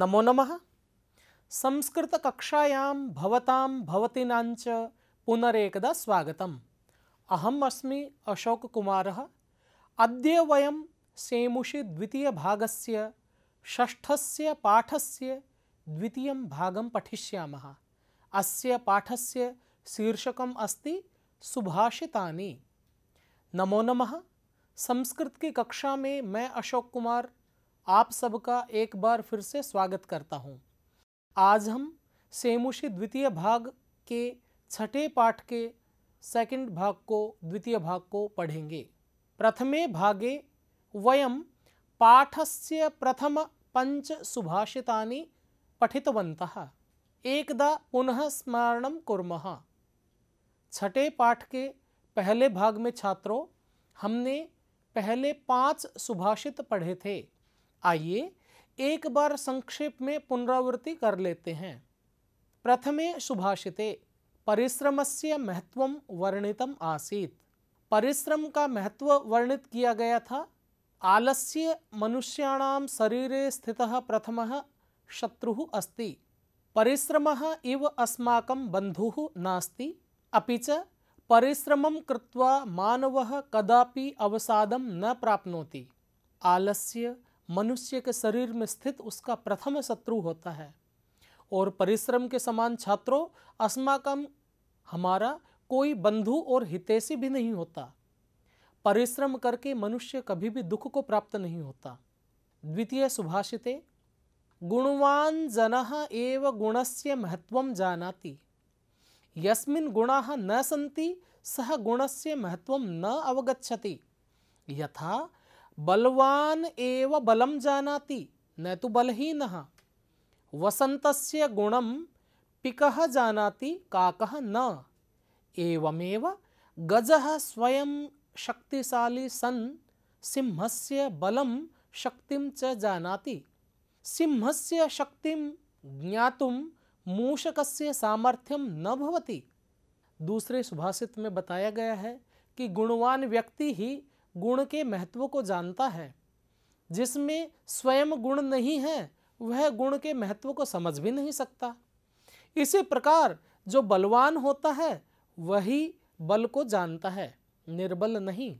नमो नमः संस्कृतकक्षायां भवतां भवतीनाञ्च पुनरेकदा स्वागतम् अहम् अस्मि भाग अद्य वयं सेमुषि पाठ षष्ठस्य पाठस्य द्वितीयं भागं पठिष्यामः अस्य पाठस्य शीर्षकम् अस्ति सुभाषितानि नमो नमः संस्कृत की कक्षा में मैं अशोक कुमार आप सबका एक बार फिर से स्वागत करता हूँ आज हम सेमुषी द्वितीय भाग के छठे पाठ के सेकंड भाग को द्वितीय भाग को पढ़ेंगे प्रथमे भागे वयम पाठस्य प्रथम पंच सुभाषिता पठितवंत एकदा पुनः स्मरण कुर्म छठे पाठ के पहले भाग में छात्रों हमने पहले पांच सुभाषित पढ़े थे आइए एक बार संक्षेप में पुनरावृत्ति कर लेते हैं प्रथमे सुभाषिते परिश्रम से महत्व वर्णित आसीत परिश्रम का महत्व वर्णित किया गया था आलस्य मनुष्याणाम शरीरे स्थित प्रथम शत्रु अस्ति परिश्रम इव अस्माक बंधु नास्ति अपि च परिश्रम कृत्वा मानव कदापि अवसादं न प्राप्नोति आलस्य मनुष्य के शरीर में स्थित उसका प्रथम शत्रु होता है और परिश्रम के समान छात्रों अस्माकम हमारा कोई बंधु और हितैषी भी नहीं होता परिश्रम करके मनुष्य कभी भी दुख को प्राप्त नहीं होता द्वितीय सुभाषिते गुणवान जन एव से महत्व जानाति यस्मिन गुणा न सी सह गुण से महत्व न अवगछति यथा बलवान एव बलम जानाति न तो बलहीन वसंत गुणम पिक जानाति काक न एवमेव गज स्वयं शक्तिशाली सन सिंह से बलम शक्ति जानाति सिंह से शक्ति ज्ञात मूषक से सामर्थ्यम न भवति दूसरे सुभाषित में बताया गया है कि गुणवान व्यक्ति ही गुण के महत्व को जानता है जिसमें स्वयं गुण नहीं है वह गुण के महत्व को समझ भी नहीं सकता इसी प्रकार जो बलवान होता है वही बल को जानता है निर्बल नहीं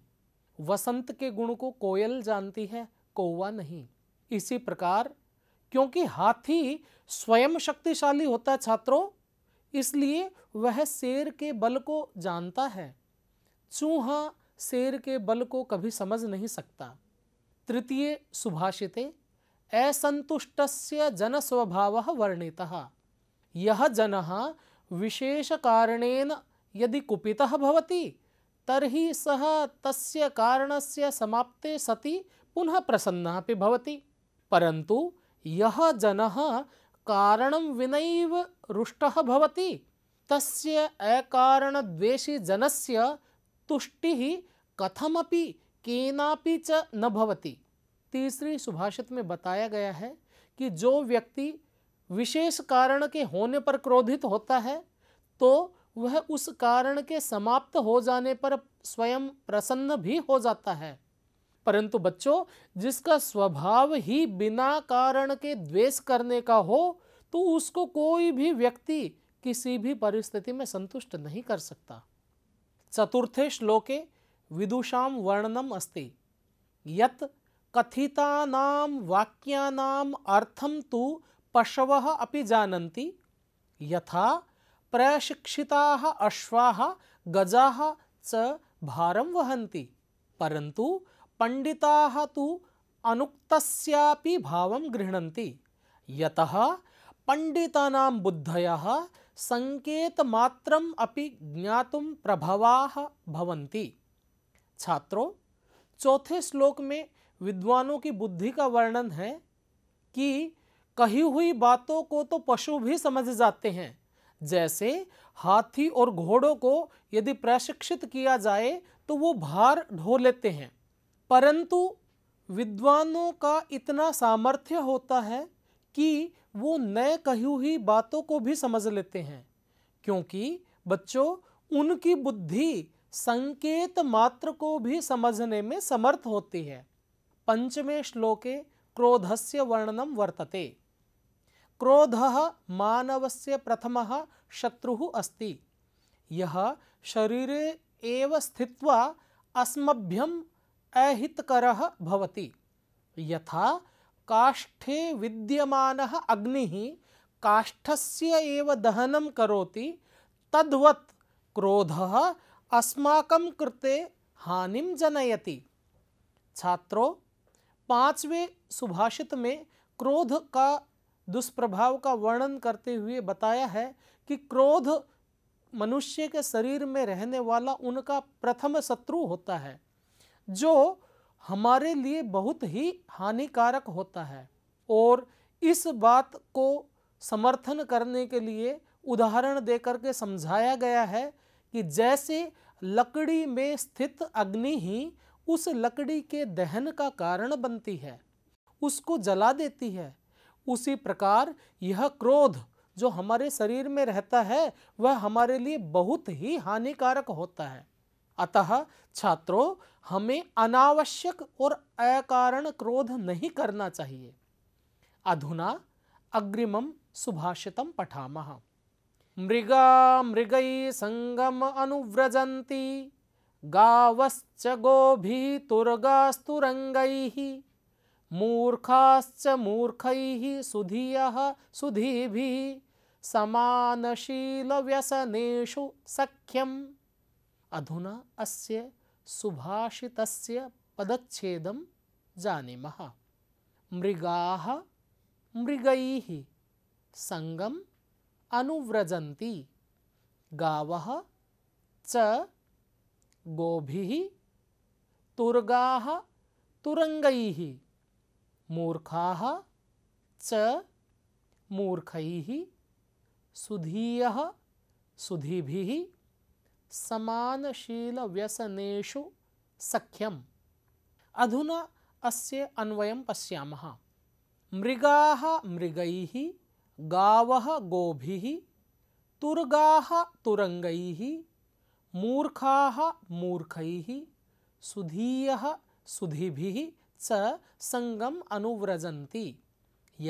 वसंत के गुण को कोयल जानती है कौवा नहीं इसी प्रकार क्योंकि हाथी स्वयं शक्तिशाली होता है छात्रों इसलिए वह शेर के बल को जानता है चूहा शेर के बल को कभी समझ नहीं सकता तृतीय सुभाषिते असंतुष्ट जन स्वभाव वर्णित यह जन विशेष कारणेन यदि कुपितः भवति तर्हि तस्य कारणस्य समाप्ते सति पुनः प्रसन्ना भी भवति परंतु यः जन कारण विनैव रुष्टः भवति तस्य अकारणद्वेषी जनस्य तुष्टि कथमपि केनापि च न भवती तीसरी सुभाषित में बताया गया है कि जो व्यक्ति विशेष कारण के होने पर क्रोधित होता है तो वह उस कारण के समाप्त हो जाने पर स्वयं प्रसन्न भी हो जाता है परंतु बच्चों जिसका स्वभाव ही बिना कारण के द्वेष करने का हो तो उसको कोई भी व्यक्ति किसी भी परिस्थिति में संतुष्ट नहीं कर सकता चतुर्थे श्लोके विदुषा वर्णनम् अस्ति यत् कथितानां वाक्यानाम् अर्थं तु पशवः अपि जानन्ति यथा प्रशिक्षिताः अश्वाः गजाः च भारम वहन्ति परंतु पंडिता तु अनुक्तस्यापि भावं गृह्णन्ति यतः पण्डितानां बुद्धयः मात्रम अपि ज्ञातुम प्रभवाः भवन्ति छात्रों चौथे श्लोक में विद्वानों की बुद्धि का वर्णन है कि कही हुई बातों को तो पशु भी समझ जाते हैं जैसे हाथी और घोड़ों को यदि प्रशिक्षित किया जाए तो वो भार ढो लेते हैं परंतु विद्वानों का इतना सामर्थ्य होता है कि वो नए कही हुई बातों को भी समझ लेते हैं क्योंकि बच्चों उनकी बुद्धि संकेत मात्र को भी समझने में समर्थ होती है पंचमे श्लोके क्रोधस्य वर्णनम वर्तते क्रोध मानवस्य प्रथम शत्रु अस्ति यह शरीर एव स्थित्वा अस्मभ्यम अहितकर भवति यथा काष्ठे विद्यमानः अग्निः काष्ठस्य एव दहनं करोति तद्वत् क्रोधः अस्माकं कृते जनयति छात्रों पांचवे सुभाषित में क्रोध का दुष्प्रभाव का वर्णन करते हुए बताया है कि क्रोध मनुष्य के शरीर में रहने वाला उनका प्रथम शत्रु होता है जो हमारे लिए बहुत ही हानिकारक होता है और इस बात को समर्थन करने के लिए उदाहरण देकर के समझाया गया है कि जैसे लकड़ी में स्थित अग्नि ही उस लकड़ी के दहन का कारण बनती है उसको जला देती है उसी प्रकार यह क्रोध जो हमारे शरीर में रहता है वह हमारे लिए बहुत ही हानिकारक होता है अतः छात्रों हमें अनावश्यक और अकारण क्रोध नहीं करना चाहिए अधुना अग्रिम सुभाषित पठामः मृगा मृगै सङ्गम अनुव्रजन्ति गावश्च गोभीतुर्गास्तुरङ्गैः मूर्खाश्च सुधीय सुधी सामनशील समानशीलव्यसनेषु सख्यम अधुना अस्य सुभाषितस्य पदच्छेदं जानीमः मृगाः मृगैः सङ्गम् अनुव्रजन्ति गावः च गोभिः तुर्गाः तुरङ्गैः मूर्खाः च मूर्खैः सुधीयः सुधीभिः समानशील व्यसनेशु सख्यम अधुना अस्य अन्वयं पश्यामः मृगाः मृगैः गावः गोभिः तुर्गाः तुरङ्गैः मूर्खाः मूर्खैः सुधीयः सुधिभिः च सङ्गम् अनुव्रजन्ति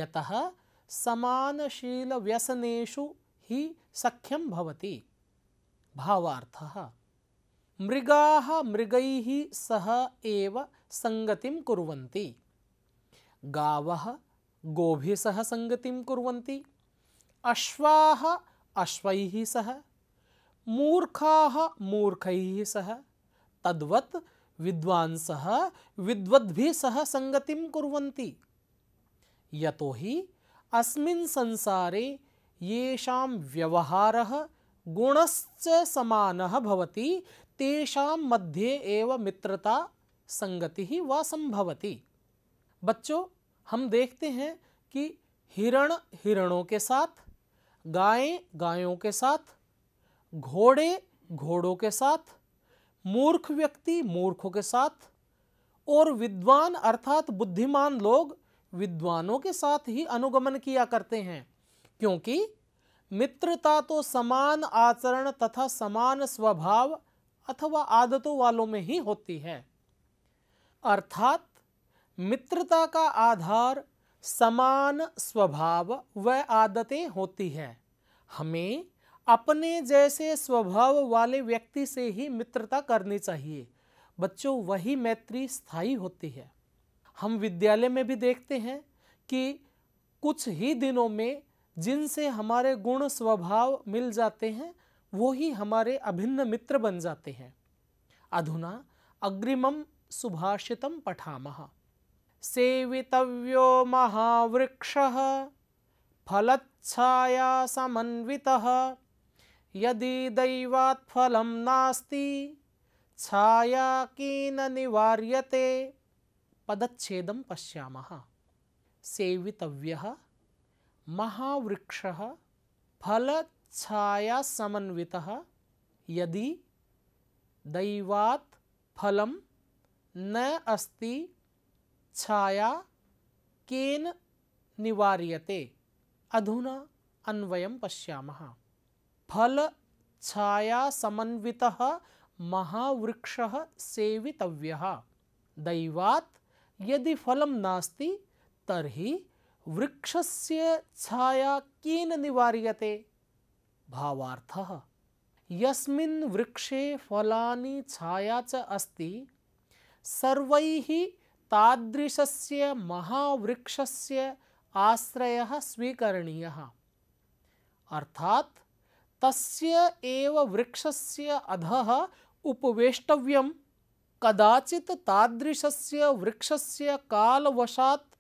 यतः समानशीलव्यसनेषु हि सख्यं भवति भावार्थ मृगा मृग सह एव संगति कुरी गाव गोभि सह संगति कुरी अश्वा अश्व सह मूर्खा मूर्ख सह तद्वत् विद्वांस विद्वद्भि सह संगति कुरी यतो ही अस्मिन् संसारे येषां व्यवहारः गुणस्य समानः भवति तेषां मध्य एव मित्रता संगति ही व संभवती बच्चों हम देखते हैं कि हिरण हिरणों के साथ गायें गायों के साथ घोड़े घोड़ों के साथ मूर्ख व्यक्ति मूर्खों के साथ और विद्वान अर्थात बुद्धिमान लोग विद्वानों के साथ ही अनुगमन किया करते हैं क्योंकि मित्रता तो समान आचरण तथा समान स्वभाव अथवा आदतों वालों में ही होती है अर्थात मित्रता का आधार समान स्वभाव व आदतें होती है हमें अपने जैसे स्वभाव वाले व्यक्ति से ही मित्रता करनी चाहिए बच्चों वही मैत्री स्थायी होती है हम विद्यालय में भी देखते हैं कि कुछ ही दिनों में जिनसे हमारे गुण स्वभाव मिल जाते हैं वो ही हमारे अभिन्न मित्र बन जाते हैं अधुना अग्रिमं सुभाषितं पठामः सेवितव्यो फल फलच्छाया समन्वितः यदि दैवात् फलं नास्ति छाया कीन निवार्यते पदच्छेदं पश्यामः सेवितव्यः महावृक्ष फल छाया समन्वित यदि दैवात फलं न अस्ति छाया केन निवार्यते अधुना अन्वय फल छाया समन्वित महावृक्ष सेवितव्यः दैवात यदि फलं नास्ति तर्हि वृक्षस्य छाया केन निवार्यते भावार्थः यस्मिन् वृक्षे फलानि छाया च अस्ति सर्वैः तादृशस्य महावृक्षस्य आश्रयः स्वीकरणीयः अर्थात् तस्य एव वृक्षस्य अधः उपवेष्टव्यं कदाचित् तादृशस्य वृक्षस्य कालवशात्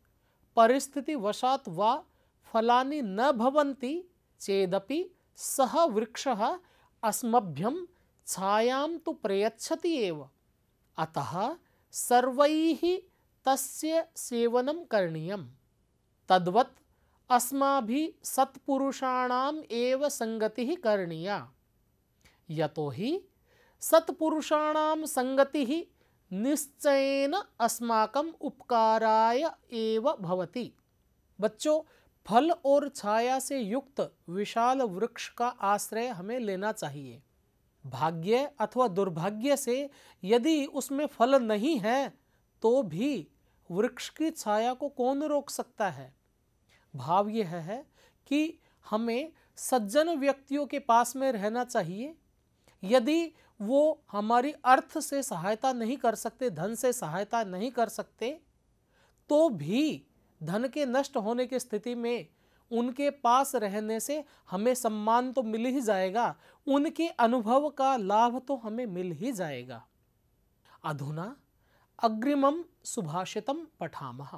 परिस्थिति वशात वा फलानि न भवन्ति चेदपि सह वृक्षः अस्मभ्यं छायां तु प्रयच्छति एव अतः सर्वैः तस्य सेवनं करणीयं तद्वत् अस्माभिः सत्पुरुषाणाम् एव सङ्गतिः करणीया यतो हि सत्पुरुषाणां सङ्गतिः निश्चयन अस्माकम उपकाराय एव भवति बच्चों फल और छाया से युक्त विशाल वृक्ष का आश्रय हमें लेना चाहिए भाग्य अथवा दुर्भाग्य से यदि उसमें फल नहीं है तो भी वृक्ष की छाया को कौन रोक सकता है भाव यह है कि हमें सज्जन व्यक्तियों के पास में रहना चाहिए यदि वो हमारी अर्थ से सहायता नहीं कर सकते धन से सहायता नहीं कर सकते तो भी धन के नष्ट होने की स्थिति में उनके पास रहने से हमें सम्मान तो मिल ही जाएगा उनके अनुभव का लाभ तो हमें मिल ही जाएगा अधुना अग्रिम सुभाषित पठामः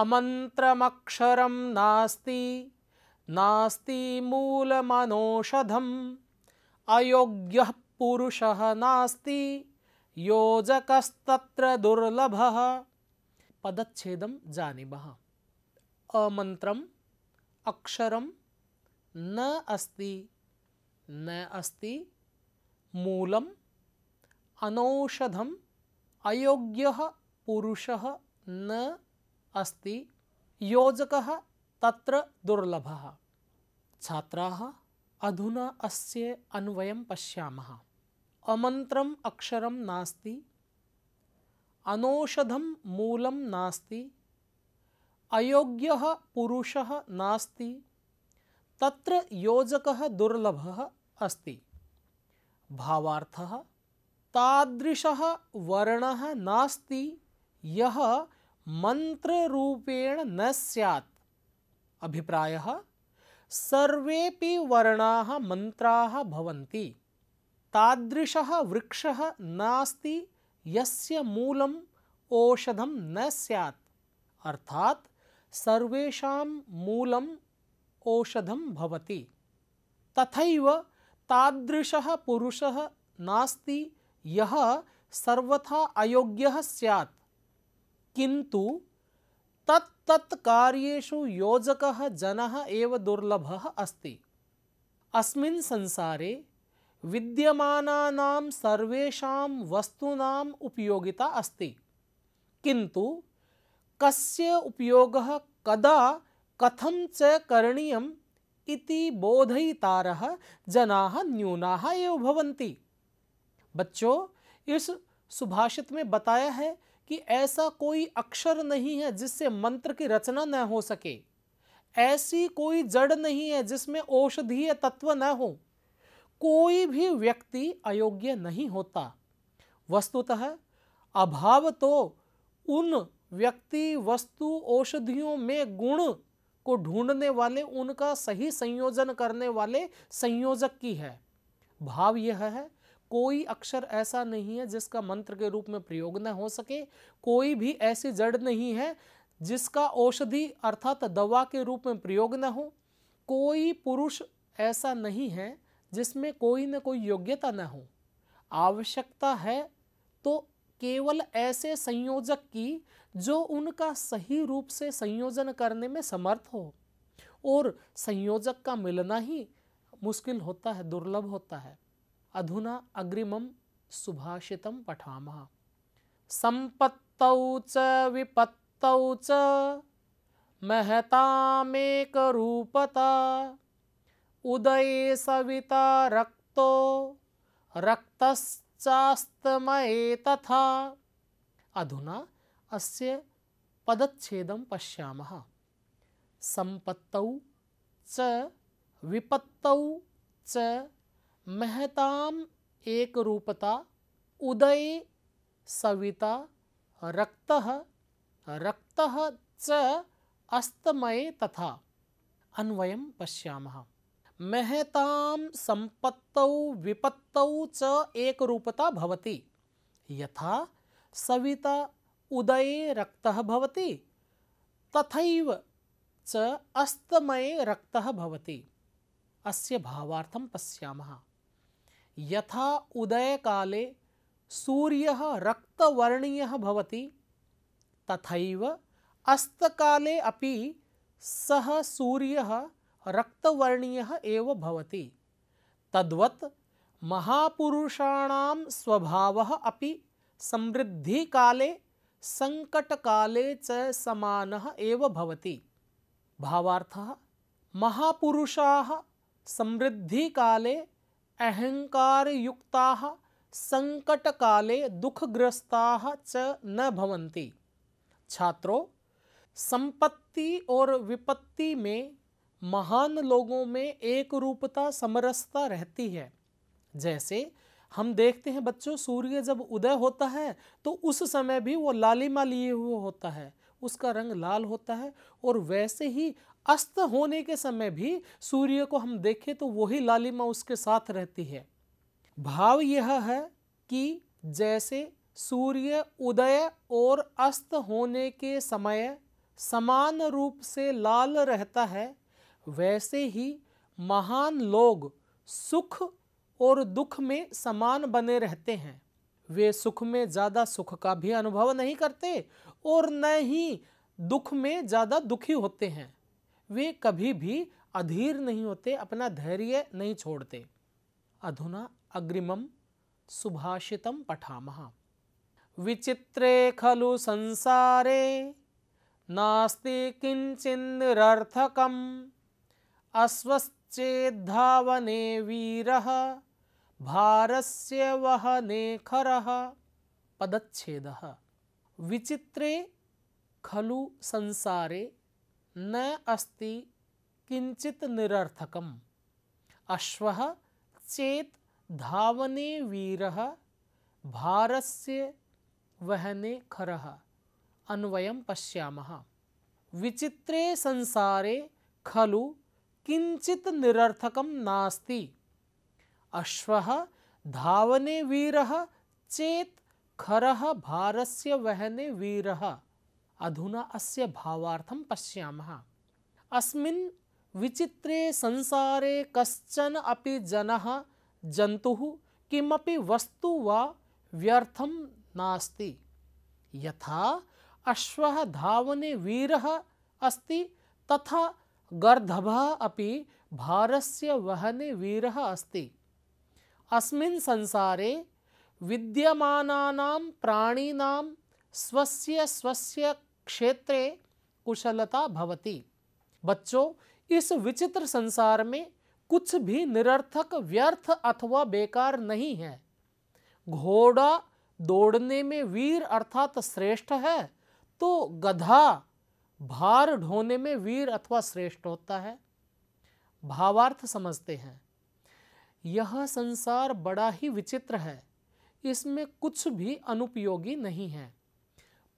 अमन्त्रमक्षरं नास्ति नास्ति मूलमनोषधम अयोग्यः पुरुषः नास्ति योजकस्तत्र दुर्लभः पदच्छेदं जानीमः अमन्त्रम् अक्षरं न अस्ति न अस्ति मूलम् अनौषधम् अयोग्यः पुरुषः न अस्ति योजकः तत्र दुर्लभः छात्राः अधुना अस्य अन्वयं पश्यामः अमंत्र अक्षर नास्ति अनौषधम मूलम नास्ति अयोग्य पुरुष नास्ति तत्र योजक दुर्लभ अस्त भावार्थ तादृश वर्ण नास्ति यह मंत्र न सैत् अभिप्राय सर्वेपि वर्णाः मंत्राः भवन्ति तादृशः वृक्षः नास्ति यस्य मूलम औषधं न स्यात् अर्थात् सर्वेषां मूलम औषधं भवति तथैव तादृशः पुरुषः नास्ति यः सर्वथा अयोग्यः स्यात् किन्तु तत्तत् कार्येषु योजकः जनः एव दुर्लभः अस्ति अस्मिन् संसारे विद्यमानानां सर्वेषां वस्तूनाम् उपयोगिता अस्ति किन्तु कस्य उपयोगः कदा कथं च करणीयम् इति बोधयितारः जनाः न्यूनाः एव भवन्ति बच्चों इस सुभाषित में बताया है कि ऐसा कोई अक्षर नहीं है जिससे मंत्र की रचना न हो सके ऐसी कोई जड़ नहीं है जिसमें औषधीय तत्व न हो कोई भी व्यक्ति अयोग्य नहीं होता वस्तुतः अभाव तो उन व्यक्ति वस्तु औषधियों में गुण को ढूंढने वाले उनका सही संयोजन करने वाले संयोजक की है भाव यह है कोई अक्षर ऐसा नहीं है जिसका मंत्र के रूप में प्रयोग न हो सके कोई भी ऐसी जड़ नहीं है जिसका औषधि अर्थात दवा के रूप में प्रयोग न हो कोई पुरुष ऐसा नहीं है जिसमें कोई न कोई योग्यता न हो आवश्यकता है तो केवल ऐसे संयोजक की जो उनका सही रूप से संयोजन करने में समर्थ हो और संयोजक का मिलना ही मुश्किल होता है दुर्लभ होता है अधुना अग्रिमम सुभाषितम पठाम संपत्तौ च विपत्तौ च रूपता उदय सविता रक्तो रक्तश्चास्तमये तथा अधुना अस्य पदच्छेदं पश्यामः सम्पत्तौ च विपत्तौ च महताम एक रूपता उदय सविता रक्तः रक्तः च अस्तमये तथा अन्वयं पश्यामः महताम संपत्तौ विपत्तौ च एक रूपता भवति यथा सविता उदय रक्तः भवति तथैव च अस्तमये रक्तः भवति अस्य भावार्थं पश्यामः यथा उदय काले सूर्यः रक्तवर्णीयः भवति तथैव अस्तकाले अपि सः सूर्यः रक्तवर्णीय एव महापुरुषाण स्वभाव अभी समृद्धि काले समृद्धिकाले संकटकाले च भावा एव समृद्धि काले महापुरुषाः समृद्धिकाले अहङ्कारयुक्ताः संकटकाले दुखग्रस्ताः च न छात्रों संपत्ति और विपत्ति में महान लोगों में एक रूपता समरसता रहती है जैसे हम देखते हैं बच्चों सूर्य जब उदय होता है तो उस समय भी वो लालिमा लिए हुए होता है उसका रंग लाल होता है और वैसे ही अस्त होने के समय भी सूर्य को हम देखें तो वही लालिमा उसके साथ रहती है भाव यह है कि जैसे सूर्य उदय और अस्त होने के समय समान रूप से लाल रहता है वैसे ही महान लोग सुख और दुख में समान बने रहते हैं वे सुख में ज़्यादा सुख का भी अनुभव नहीं करते और न ही दुख में ज़्यादा दुखी होते हैं वे कभी भी अधीर नहीं होते अपना धैर्य नहीं छोड़ते अधुना अग्रिमम सुभाषितम पठामः विचित्रे खलु संसारे नास्ति किंचिन्नर्थकम् अश्वश्चेद्धावने वीरः भारस्य वहने खर पदछेद विचित्रे खलु संसारे न अस्ति किंचित निरर्थक अश्व चेत धावने वीर भारस्य वहने खर अन्वय पश्या विचित्रे संसारे खलु किंचित निरर्थकम नास्ति अश्व धावने वीर चेत खरः भारस्य वहने वीर अधुना अस्य भावार्थम पश्याम अस्मिन् विचित्रे संसारे कश्चन अपि जनः जन्तुः किमपि वस्तु वा व्यर्थं नास्ति यथा अश्वः धावने वीरः अस्ति तथा गर्धभः अपि भारस्य वहने वीरः अस्ति अस्मिन् संसारे विद्यमानानां प्राणिनां स्वस्य स्वस्य क्षेत्रे कुशलता भवति बच्चों इस विचित्र संसार में कुछ भी निरर्थक व्यर्थ अथवा बेकार नहीं है घोड़ा दौड़ने में वीर अर्थात श्रेष्ठ है तो गधा भार ढोने में वीर अथवा श्रेष्ठ होता है भावार्थ समझते हैं यह संसार बड़ा ही विचित्र है इसमें कुछ भी अनुपयोगी नहीं है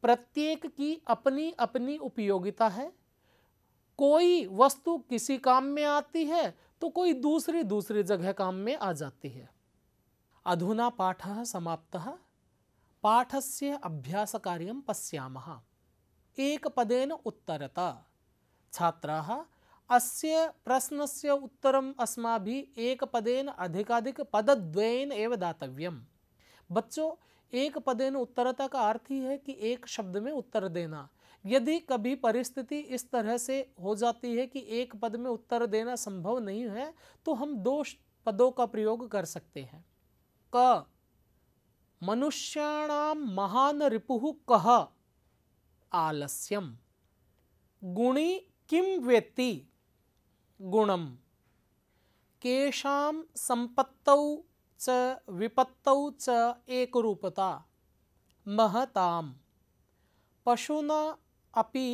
प्रत्येक की अपनी अपनी उपयोगिता है कोई वस्तु किसी काम में आती है तो कोई दूसरी दूसरी जगह काम में आ जाती है अधुना पाठ समाप्त पाठ से अभ्यास कार्य पश्या एक पदेन उत्तरता छात्राः अस्य प्रश्नस्य अस्मा भी एक पदेन अधिकाधिक पदद्वयेन एव दातव्यम बच्चों एक पदेन उत्तरता का अर्थ ही है कि एक शब्द में उत्तर देना यदि कभी परिस्थिति इस तरह से हो जाती है कि एक पद में उत्तर देना संभव नहीं है तो हम दो पदों का प्रयोग कर सकते हैं क मनुष्याणाम महान रिपु कह आलस्यम गुणी किम वेत्ति गुणम केशाम संपत्तौ च विपत्तौ च एकरूपता महताम पशुना अपि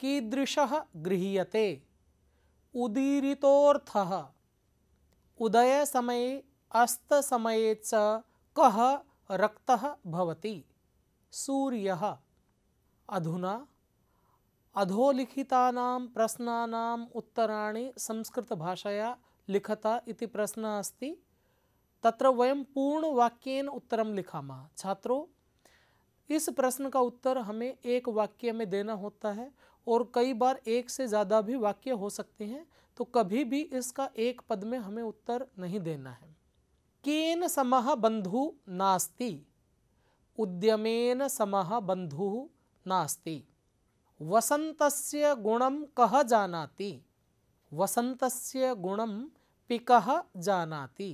कीदृशः गृह्यते उदीरितोऽर्थः उदय समये अस्त समये च कः रक्तः भवति सूर्यः अधुना अधोलिखितानां प्रश्नानाम् उत्तराणि संस्कृतभाषया लिखत इति प्रश्नः अस्ति तत्र वयं पूर्णवाक्येन उत्तरं लिखामः छात्रों इस प्रश्न का उत्तर हमें एक वाक्य में देना होता है और कई बार एक से ज़्यादा भी वाक्य हो सकते हैं तो कभी भी इसका एक पद में हमें उत्तर नहीं देना है केन समह बंधु नास्ति उद्यमेन समह बंधु नास्ति वसन्तस्य गुणं कः जानाति वसन्तस्य गुणं पिकः जानाति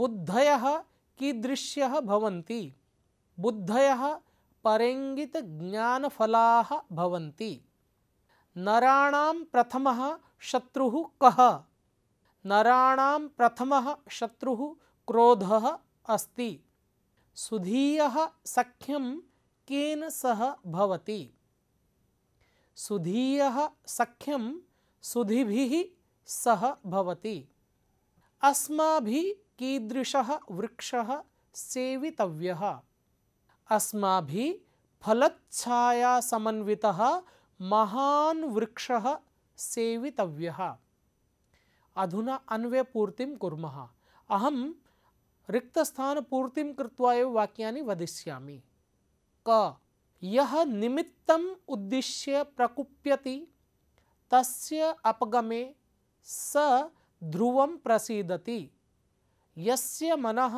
बुद्धयः कीदृश्यः भवन्ति बुद्धयः परेङ्गितज्ञानफलाः भवन्ति नराणां प्रथमः शत्रुः कः नराणां प्रथमः शत्रुः क्रोधः अस्ति सुधीयः सख्यं केन सह भवति सुधीय सख्यम सुधि सह भवति अस्मा अस्माभि कीदृशः वृक्षः सेवितव्यः अस्माभि फलच्छायासमन्वितः महान् वृक्षः सेवितव्यः अधुना अन्वयपूर्तिं कुर्मः अहं रिक्तस्थानपूर्तिं कृत्वा एव वाक्यानि वदिष्यामि यह निमित्तम उद्देश्य प्रकुप्यति तस्य अपगमे स ध्रुवम प्रसीदति यस्य मनः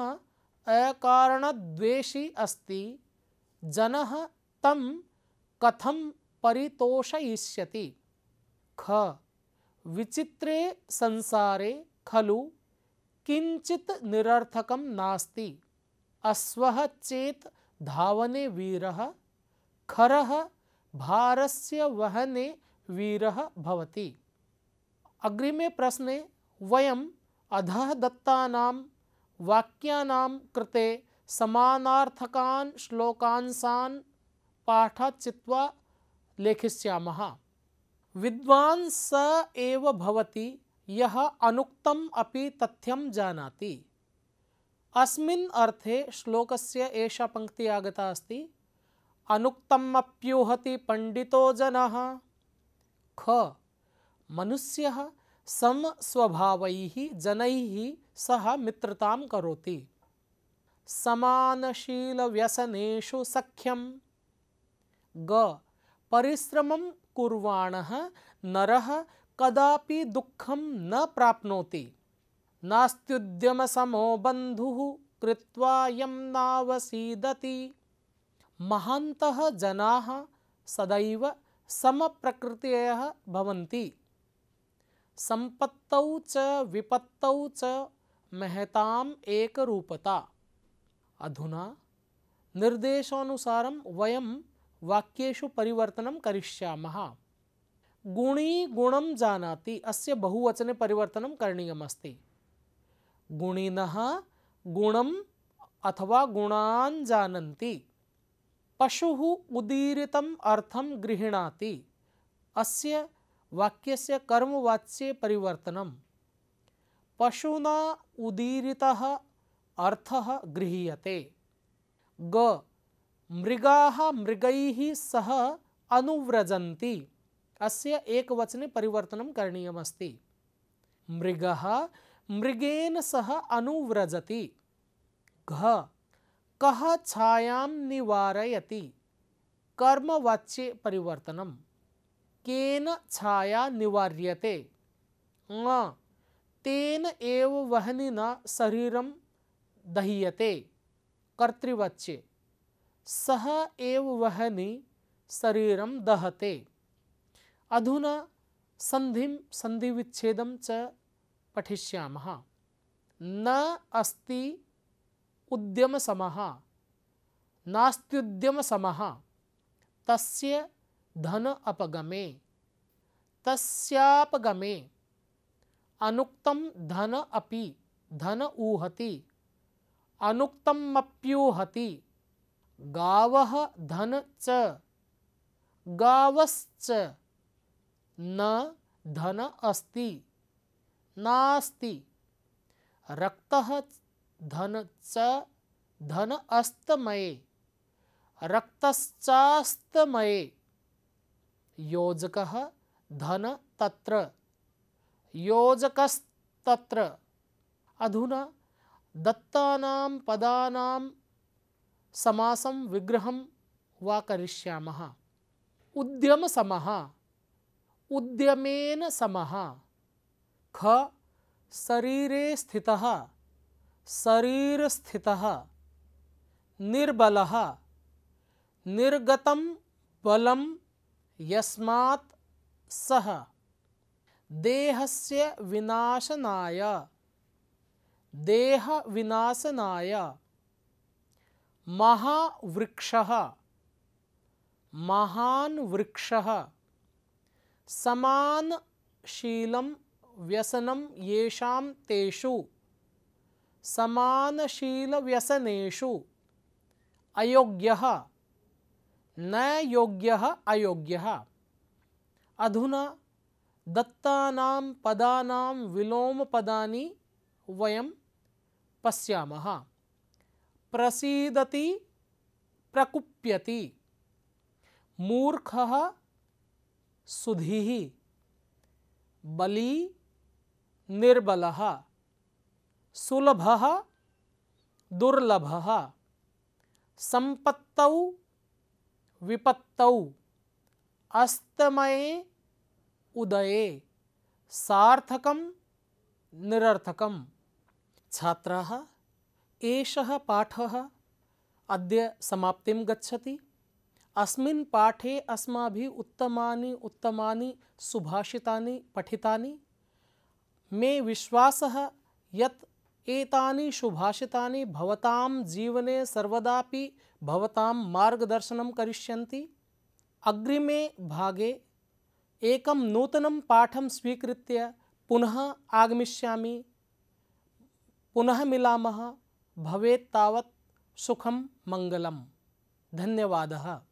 अकारणद्वेषी अस्ति जनः तम कथम परितोषयिष्यति ख विचित्रे संसारे खलु किंचित निरर्थकम नास्ति अस्वह चेत धावने वीर खर भारस्य वहने वीर भवति अग्रिमे प्रश्ने वयम् अधः दत्तानां वाक्यानां कृते समानार्थकान् श्लोकांशान् पाठात् चित्वा लेखिष्यामः विद्वान् स एव भवति यः अनुक्तम् अपि तथ्यं जानाति अस्मिन् अर्थे श्लोकस्य एषा पंक्ति आगता अस्ति अनुक्तमप्यूहति पंडित जनः ख मनुष्यः समस्वभावैः जनैः सह मित्रतां करोति समानशीलव्यसनेषु सख्यं ग परिश्रमं कुर्वाणः नरः कदापि दुःखं न प्राप्नोति नास्तुद्यम बन्धुः कृत्वा यं नावसीदति महान्तः जनाः सदैव समप्रकृतयः भवन्ति सम्पत्तौ च विपत्तौ च महताम् एकरूपता अधुना निर्देशानुसार वयम वाक्यु परिवर्तन करिष्यामः गुणी गुणम जानाति अस्य बहुवचने परिवर्तनं करणीयमस्ति गुणिन गुणम अथवा गुणान जानती पशु उदीरित अर्थम गृहणाति अस्य वाक्यस्य कर्मवाच्य परिवर्तन पशुना उदीरितः अर्थ गृहते ग मृगा मृग सह अनुव्रजन्ति अस्य वचने परिवर्तनं करणीयमस्ति मृगः मृगेन सह अनुव्रजति घ कह छायां निवारयति कर्मवाच्ये परिवर्तनम केन छाया निवार्यते तेन एव वहनिना शरीर दह्यते कर्तृवाच्ये सह एव वहनी शरीरं दहते अधुना संधिम संधि विच्छेदम च पठिष्यामः न अस्ति उद्यम नास्त्युद्यमसमः तस्य धन अपगमे तस्यापगमे अनुक्तम धन अपि धन ऊहति अनुक्तमप्यूहति गावः धन च गावस्च न धन अस्ति नास्ति रक्त धन च धन अस्तमये रक्तश्चास्तमये योजक धन तत्र योजकस्तत्र अधुना दत्तानां पदानां समासं विग्रहं वा करिष्यामः उद्यमसमः उद्यमेन समः ख शरीरे स्थित शरीर स्थित निर्बल निर्गत बल यस्मा सह देहस्य विनाशनाय देह विनाशनाय महावृक्षः महान् वृक्षः समानशीलं व्यसनम येषाम तेषु समानशील अयोग्य न योग्य अयोग्य अधुना पदा विलोम पदा वयं पश्यामः प्रसीदति प्रकुप्यति मूर्ख सुधी बली निर्बल सुलभ दुर्लभ संपत्त विपत्त अस्तमय उदये सार्थकम निरर्थक छात्र पाठ पाठः अद्य समाप्तिं गच्छति अस्मिन् पाठे अस्माभिः उत्तमानि उत्तमानि सुभाषितानि पठितानि मे विश्वास ये सुभाषिता जीवने सर्वदापि भवतां मार्गदर्शनं अग्रिमे भागे एक नूतन पाठं स्वीकृत पुनः आगमिष्यामि पुनः मिलामः भवेत् मंगल धन्यवाद धन्यवादः